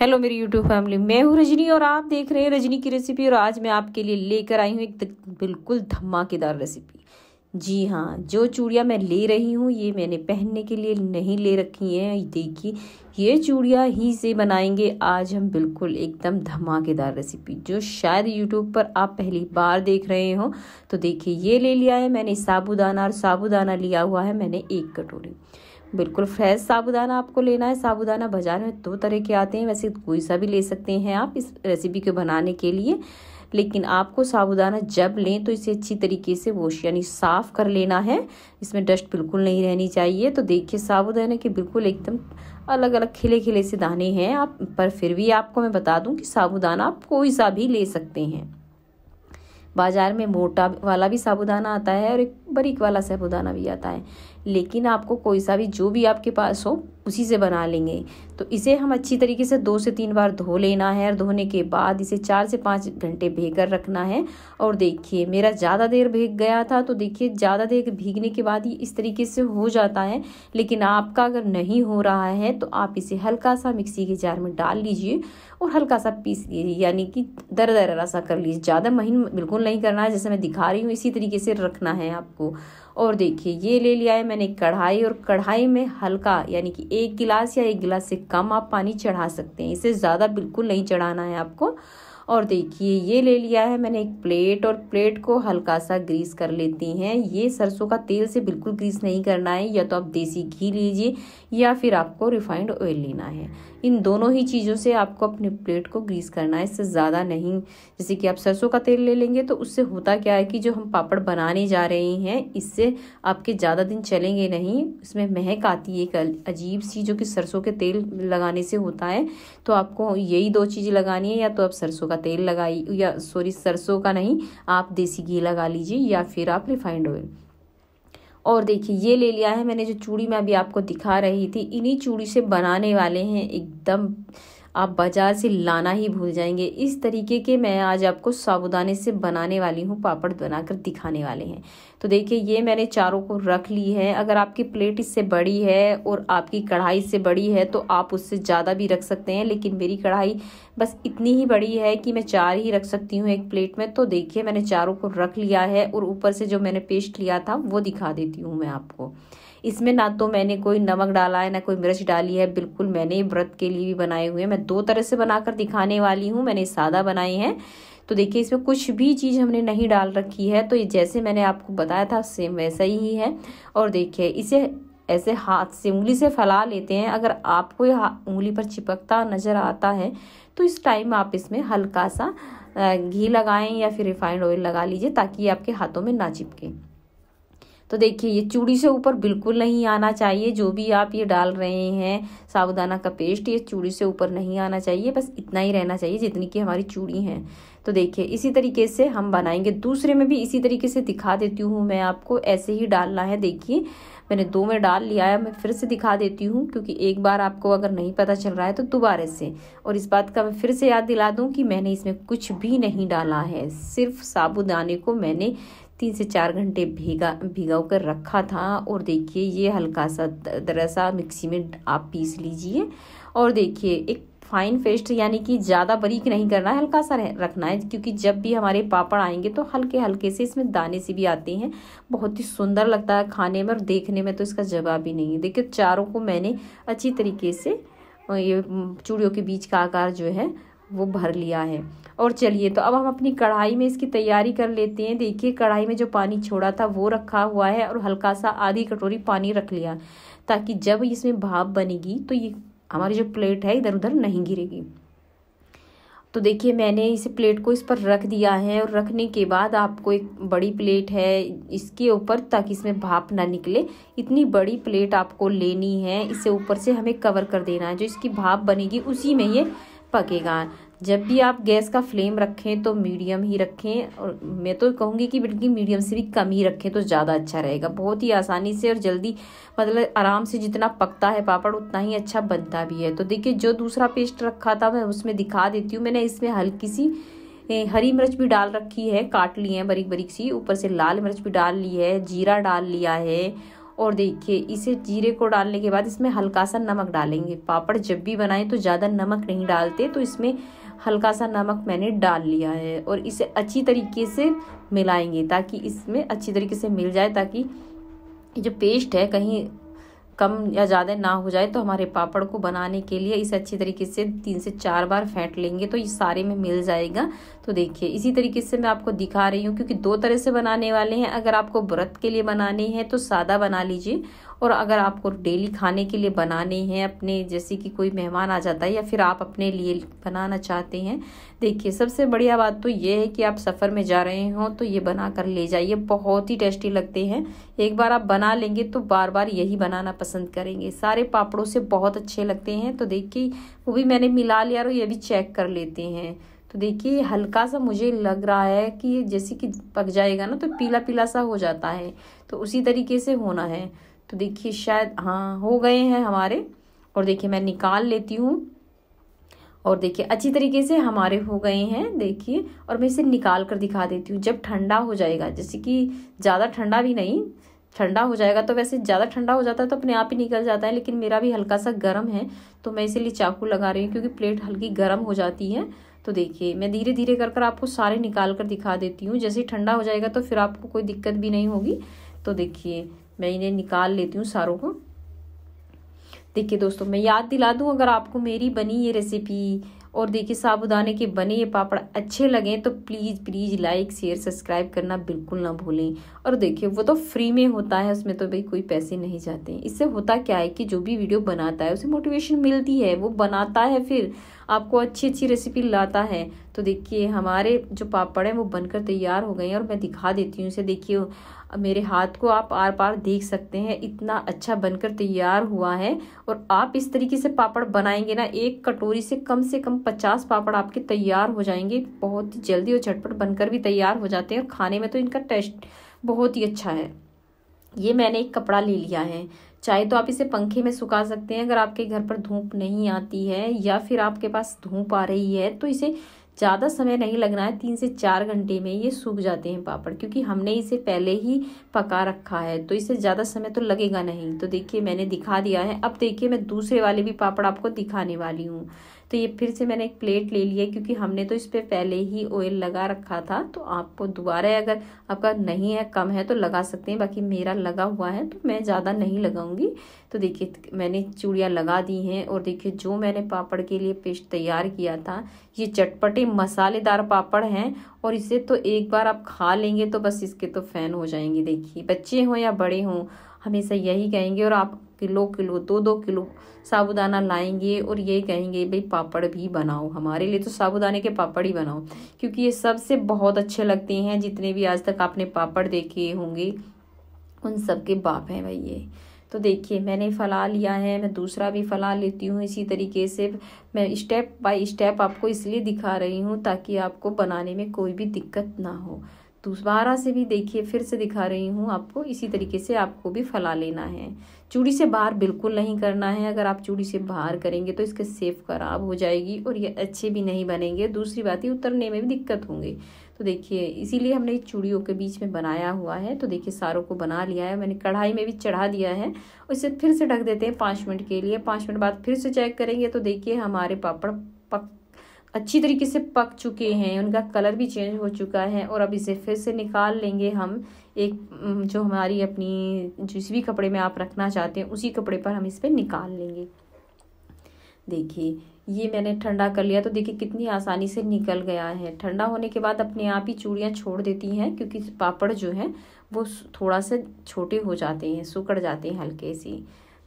hello मेरी YouTube family मैं हूँ रजनी और आप देख रहे हैं रजनी की रेसिपी और आज मैं आपके लिए लेकर आई हूँ एक बिल्कुल धमाकेदार रेसिपी जी हाँ जो चूड़ियाँ मैं ले रही हूँ ये मैंने पहनने के लिए नहीं ले रखी हैं देखिए ये चूड़ियाँ ही से बनाएंगे आज हम बिल्कुल एकदम धमाकेदार रेसिपी जो शायद यूट्यूब पर आप पहली बार देख रहे हो तो देखिए ये ले लिया है मैंने साबुदाना और साबुदाना लिया हुआ है मैंने एक कटोरी बिल्कुल फ्रेश साबुदाना आपको लेना है साबुदाना बाज़ार में दो तरह के आते हैं वैसे कोई सा भी ले सकते हैं आप इस रेसिपी को बनाने के लिए लेकिन आपको साबुदाना जब लें तो इसे अच्छी तरीके से वॉश यानी साफ़ कर लेना है इसमें डस्ट बिल्कुल नहीं रहनी चाहिए तो देखिए साबुदाना के बिल्कुल एकदम अलग अलग खिले खिले से दाने हैं आप पर फिर भी आपको मैं बता दूं कि साबुदाना आप कोई सा भी ले सकते हैं बाज़ार में मोटा वाला भी साबुदाना आता है और एक बरीक वाला साबुदाना भी आता है लेकिन आपको कोई सा भी जो भी आपके पास हो उसी से बना लेंगे तो इसे हम अच्छी तरीके से दो से तीन बार धो लेना है और धोने के बाद इसे चार से पाँच घंटे भीग कर रखना है और देखिए मेरा ज़्यादा देर भीग गया था तो देखिए ज़्यादा देर भीगने के बाद ही इस तरीके से हो जाता है लेकिन आपका अगर नहीं हो रहा है तो आप इसे हल्का सा मिक्सी के जार में डाल लीजिए और हल्का सा पीस लीजिए यानी कि दर दर सा कर लीजिए ज़्यादा महीन बिल्कुल नहीं करना है जैसे मैं दिखा रही हूँ इसी तरीके से रखना है आपको को और देखिए ये ले लिया है मैंने कढ़ाई और कढ़ाई में हल्का यानी कि एक गिलास या एक गिलास से कम आप पानी चढ़ा सकते हैं इसे ज़्यादा बिल्कुल नहीं चढ़ाना है आपको और देखिए ये ले लिया है मैंने एक प्लेट और प्लेट को हल्का सा ग्रीस कर लेती हैं ये सरसों का तेल से बिल्कुल ग्रीस नहीं करना है या तो आप देसी घी लीजिए या फिर आपको रिफाइंड ऑयल लेना है इन दोनों ही चीज़ों से आपको अपने प्लेट को ग्रीस करना है इससे ज़्यादा नहीं जैसे कि आप सरसों का तेल ले लेंगे तो उससे होता क्या है कि जो हम पापड़ बनाने जा रहे हैं इससे आपके ज़्यादा दिन चलेंगे नहीं इसमें महक आती है एक अजीब सी जो कि सरसों के तेल लगाने से होता है तो आपको यही दो चीज़ें लगानी है या तो आप सरसों का तेल लगाई या सॉरी सरसों का नहीं आप देसी घी लगा लीजिए या फिर आप रिफाइंड ऑयल और देखिए ये ले लिया है मैंने जो चूड़ी मैं अभी आपको दिखा रही थी इन्हीं चूड़ी से बनाने वाले हैं एकदम आप बाज़ार से लाना ही भूल जाएंगे इस तरीके के मैं आज आपको साबुदाने से बनाने वाली हूँ पापड़ बनाकर दिखाने वाले हैं तो देखिए ये मैंने चारों को रख ली है अगर आपकी प्लेट इससे बड़ी है और आपकी कढ़ाई इससे बड़ी है तो आप उससे ज़्यादा भी रख सकते हैं लेकिन मेरी कढ़ाई बस इतनी ही बड़ी है कि मैं चार ही रख सकती हूँ एक प्लेट में तो देखिए मैंने चारों को रख लिया है और ऊपर से जो मैंने पेस्ट लिया था वो दिखा देती हूँ मैं आपको इसमें ना तो मैंने कोई नमक डाला है ना कोई मिर्च डाली है बिल्कुल मैंने व्रत के लिए भी बनाए हुए हैं मैं दो तरह से बनाकर दिखाने वाली हूँ मैंने सादा बनाए हैं तो देखिए इसमें कुछ भी चीज़ हमने नहीं डाल रखी है तो जैसे मैंने आपको बताया था सेम वैसा ही है और देखिए इसे ऐसे हाथ से उंगली से फैला लेते हैं अगर आपको उंगली पर चिपकता नज़र आता है तो इस टाइम आप इसमें हल्का सा घी लगाएं या फिर रिफाइंड ऑयल लगा लीजिए ताकि आपके हाथों में ना चिपके तो देखिए ये चूड़ी से ऊपर बिल्कुल नहीं आना चाहिए जो भी आप ये डाल रहे हैं साबुदाना का पेस्ट ये चूड़ी से ऊपर नहीं आना चाहिए बस इतना ही रहना चाहिए जितनी की हमारी चूड़ी है तो देखिए इसी तरीके से हम बनाएंगे दूसरे में भी इसी तरीके से दिखा देती हूँ मैं आपको ऐसे ही डालना है देखिए मैंने दो में डाल लिया है मैं फिर से दिखा देती हूँ क्योंकि एक बार आपको अगर नहीं पता चल रहा है तो दोबारा से और इस बात का मैं फिर से याद दिला दूँ कि मैंने इसमें कुछ भी नहीं डाला है सिर्फ साबुदाने को मैंने तीन से चार घंटे भीगा भिगा कर रखा था और देखिए ये हल्का सा दरअसा मिक्सी में आप पीस लीजिए और देखिए एक फाइन पेस्ट यानी कि ज़्यादा बरीक नहीं करना है हल्का सा रखना है क्योंकि जब भी हमारे पापड़ आएंगे तो हल्के हल्के से इसमें दाने से भी आते हैं बहुत ही सुंदर लगता है खाने में और देखने में तो इसका जवाब ही नहीं है देखिए चारों को मैंने अच्छी तरीके से ये चूड़ियों के बीच का आकार जो है वो भर लिया है और चलिए तो अब हम अपनी कढ़ाई में इसकी तैयारी कर लेते हैं देखिए कढ़ाई में जो पानी छोड़ा था वो रखा हुआ है और हल्का सा आधी कटोरी पानी रख लिया ताकि जब इसमें भाप बनेगी तो ये हमारी जो प्लेट है इधर उधर नहीं गिरेगी तो देखिए मैंने इस प्लेट को इस पर रख दिया है और रखने के बाद आपको एक बड़ी प्लेट है इसके ऊपर ताकि इसमें भाप ना निकले इतनी बड़ी प्लेट आपको लेनी है इसे ऊपर से हमें कवर कर देना है जो इसकी भाप बनेगी उसी में ये पकेगा जब भी आप गैस का फ्लेम रखें तो मीडियम ही रखें और मैं तो कहूँगी कि बिल्कुल मीडियम से भी कम ही रखें तो ज़्यादा अच्छा रहेगा बहुत ही आसानी से और जल्दी मतलब आराम से जितना पकता है पापड़ उतना ही अच्छा बनता भी है तो देखिए जो दूसरा पेस्ट रखा था मैं उसमें दिखा देती हूँ मैंने इसमें हल्की सी हरी मिर्च भी डाल रखी है काट ली है बरीक बरीक सी ऊपर से लाल मिर्च भी डाल ली है जीरा डाल लिया है और देखिए इसे जीरे को डालने के बाद इसमें हल्का सा नमक डालेंगे पापड़ जब भी बनाएं तो ज़्यादा नमक नहीं डालते तो इसमें हल्का सा नमक मैंने डाल लिया है और इसे अच्छी तरीके से मिलाएंगे ताकि इसमें अच्छी तरीके से मिल जाए ताकि जो पेस्ट है कहीं कम या ज़्यादा ना हो जाए तो हमारे पापड़ को बनाने के लिए इसे अच्छी तरीके से तीन से चार बार फेंट लेंगे तो ये सारे में मिल जाएगा तो देखिए इसी तरीके से मैं आपको दिखा रही हूँ क्योंकि दो तरह से बनाने वाले हैं अगर आपको व्रत के लिए बनाने हैं तो सादा बना लीजिए और अगर आपको डेली खाने के लिए बनाने हैं अपने जैसे कि कोई मेहमान आ जाता है या फिर आप अपने लिए बनाना चाहते हैं देखिए सबसे बढ़िया बात तो ये है कि आप सफ़र में जा रहे हों तो ये बना कर ले जाइए बहुत ही टेस्टी लगते हैं एक बार आप बना लेंगे तो बार बार यही बनाना पसंद करेंगे सारे पापड़ों से बहुत अच्छे लगते हैं तो देखिए वो भी मैंने मिला लिया और ये भी चेक कर लेते हैं तो देखिए हल्का सा मुझे लग रहा है कि जैसे कि पक जाएगा ना तो पीला पीला सा हो जाता है तो उसी तरीके से होना है तो देखिए शायद हाँ हो गए हैं हमारे और देखिए मैं निकाल लेती हूँ और देखिए अच्छी तरीके से हमारे हो गए हैं देखिए और मैं इसे निकाल कर दिखा देती हूँ जब ठंडा हो जाएगा जैसे कि ज़्यादा ठंडा भी नहीं ठंडा हो जाएगा तो वैसे ज़्यादा ठंडा हो जाता है तो अपने आप ही निकल जाता है लेकिन मेरा भी हल्का सा गर्म है तो मैं इसीलिए चाकू लगा रही हूँ क्योंकि प्लेट हल्की गर्म हो जाती है तो देखिए मैं धीरे धीरे कर कर आपको सारे निकाल कर दिखा देती हूँ जैसे ठंडा हो जाएगा तो फिर आपको कोई दिक्कत भी नहीं होगी तो देखिए मैं इन्हें निकाल लेती हूँ सारों को देखिए दोस्तों मैं याद दिला दूँ अगर आपको मेरी बनी ये रेसिपी और देखिए साबुदाने के बने ये पापड़ अच्छे लगें तो please please like share subscribe करना बिल्कुल ना भूलें और देखिए वो तो फ्री में होता है उसमें तो भाई कोई पैसे नहीं जाते इससे होता क्या है कि जो भी वीडियो बनाता है उसे मोटिवेशन मिलती है वो बनाता है फिर आपको अच्छी अच्छी रेसिपी लाता है तो देखिए हमारे जो पापड़ हैं वो बनकर तैयार हो गए हैं और मैं दिखा देती हूँ इसे देखिए मेरे हाथ को आप आर पार देख सकते हैं इतना अच्छा बनकर तैयार हुआ है और आप इस तरीके से पापड़ बनाएंगे ना एक कटोरी से कम से कम पचास पापड़ आपके तैयार हो जाएंगे बहुत ही जल्दी और झटपट बनकर भी तैयार हो जाते हैं और खाने में तो इनका टेस्ट बहुत ही अच्छा है ये मैंने एक कपड़ा ले लिया है चाहे तो आप इसे पंखे में सुखा सकते हैं अगर आपके घर पर धूप नहीं आती है या फिर आपके पास धूप आ रही है तो इसे ज़्यादा समय नहीं लगना है तीन से चार घंटे में ये सूख जाते हैं पापड़ क्योंकि हमने इसे पहले ही पका रखा है तो इसे ज़्यादा समय तो लगेगा नहीं तो देखिए मैंने दिखा दिया है अब देखिए मैं दूसरे वाले भी पापड़ आपको दिखाने वाली हूँ तो ये फिर से मैंने एक प्लेट ले लिया क्योंकि हमने तो इस पर पहले ही ऑयल लगा रखा था तो आपको दोबारा अगर आपका नहीं है कम है तो लगा सकते हैं बाकी मेरा लगा हुआ है तो मैं ज़्यादा नहीं लगाऊंगी तो देखिए मैंने चूड़ियाँ लगा दी हैं और देखिए जो मैंने पापड़ के लिए पेस्ट तैयार किया था ये चटपटे मसालेदार पापड़ हैं और इसे तो एक बार आप खा लेंगे तो बस इसके तो फ़ैन हो जाएंगे देखिए बच्चे हों या बड़े हों हमेशा यही कहेंगे और आप किलो किलो दो दो किलो साबुदाना लाएंगे और ये कहेंगे भाई पापड़ भी बनाओ हमारे लिए तो साबुदाने के पापड़ ही बनाओ क्योंकि ये सबसे बहुत अच्छे लगते हैं जितने भी आज तक आपने पापड़ देखे होंगे उन सब के बाप हैं भाई ये तो देखिए मैंने फला लिया है मैं दूसरा भी फला लेती हूँ इसी तरीके से मैं स्टेप बाय स्टेप आपको इसलिए दिखा रही हूँ ताकि आपको बनाने में कोई भी दिक्कत ना हो दोबारा से भी देखिए फिर से दिखा रही हूँ आपको इसी तरीके से आपको भी फैला लेना है चूड़ी से बाहर बिल्कुल नहीं करना है अगर आप चूड़ी से बाहर करेंगे तो इसके सेफ खराब हो जाएगी और ये अच्छे भी नहीं बनेंगे दूसरी बात ये उतरने में भी दिक्कत होंगी तो देखिए इसीलिए हमने चूड़ियों के बीच में बनाया हुआ है तो देखिए सारों को बना लिया है मैंने कढ़ाई में भी चढ़ा दिया है और इसे फिर से ढक देते हैं पाँच मिनट के लिए पाँच मिनट बाद फिर से चेक करेंगे तो देखिए हमारे पापड़ पक अच्छी तरीके से पक चुके हैं उनका कलर भी चेंज हो चुका है और अब इसे फिर से निकाल लेंगे हम एक जो हमारी अपनी जिस भी कपड़े में आप रखना चाहते हैं उसी कपड़े पर हम इस पर निकाल लेंगे देखिए ये मैंने ठंडा कर लिया तो देखिए कितनी आसानी से निकल गया है ठंडा होने के बाद अपने आप ही चूड़ियाँ छोड़ देती हैं क्योंकि पापड़ जो है वो थोड़ा सा छोटे हो जाते हैं सुकड़ जाते हैं हल्के से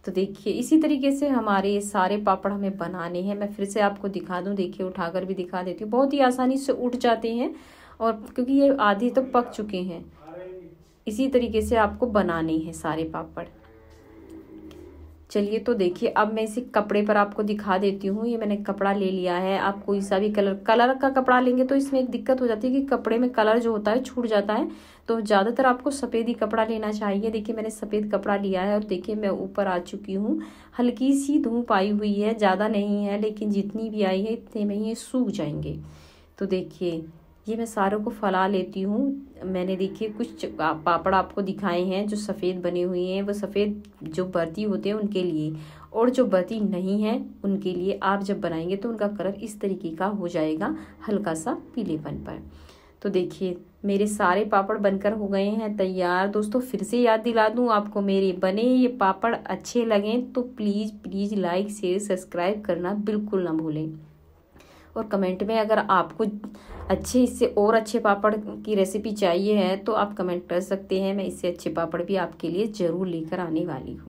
तो देखिए इसी तरीके से हमारे ये सारे पापड़ हमें बनाने हैं मैं फिर से आपको दिखा दूँ देखिए उठाकर भी दिखा देती हूँ बहुत ही आसानी से उठ जाते हैं और क्योंकि ये आधे तो पक चुके हैं इसी तरीके से आपको बनाने हैं सारे पापड़ चलिए तो देखिए अब मैं इसे कपड़े पर आपको दिखा देती हूँ ये मैंने कपड़ा ले लिया है आप कोई सा भी कलर कलर का कपड़ा लेंगे तो इसमें एक दिक्कत हो जाती है कि कपड़े में कलर जो होता है छूट जाता है तो ज़्यादातर आपको सफ़ेद ही कपड़ा लेना चाहिए देखिए मैंने सफ़ेद कपड़ा लिया है और देखिए मैं ऊपर आ चुकी हूँ हल्की सी धूप आई हुई है ज़्यादा नहीं है लेकिन जितनी भी आई है इतने में ये सूख जाएंगे तो देखिए ये मैं सारों को फैला लेती हूँ मैंने देखिए कुछ पापड़ आपको दिखाए हैं जो सफ़ेद बने हुए हैं वो सफ़ेद जो बर्ती होते हैं उनके लिए और जो बर्ती नहीं है उनके लिए आप जब बनाएंगे तो उनका कलर इस तरीके का हो जाएगा हल्का सा पीलेपन पर तो देखिए मेरे सारे पापड़ बनकर हो गए हैं तैयार दोस्तों फिर से याद दिला दूँ आपको मेरे बने ये पापड़ अच्छे लगें तो please please like share subscribe करना बिल्कुल ना भूलें और कमेंट में अगर आपको अच्छे इससे और अच्छे पापड़ की रेसिपी चाहिए है तो आप कमेंट कर सकते हैं मैं इससे अच्छे पापड़ भी आपके लिए ज़रूर लेकर आने वाली हूँ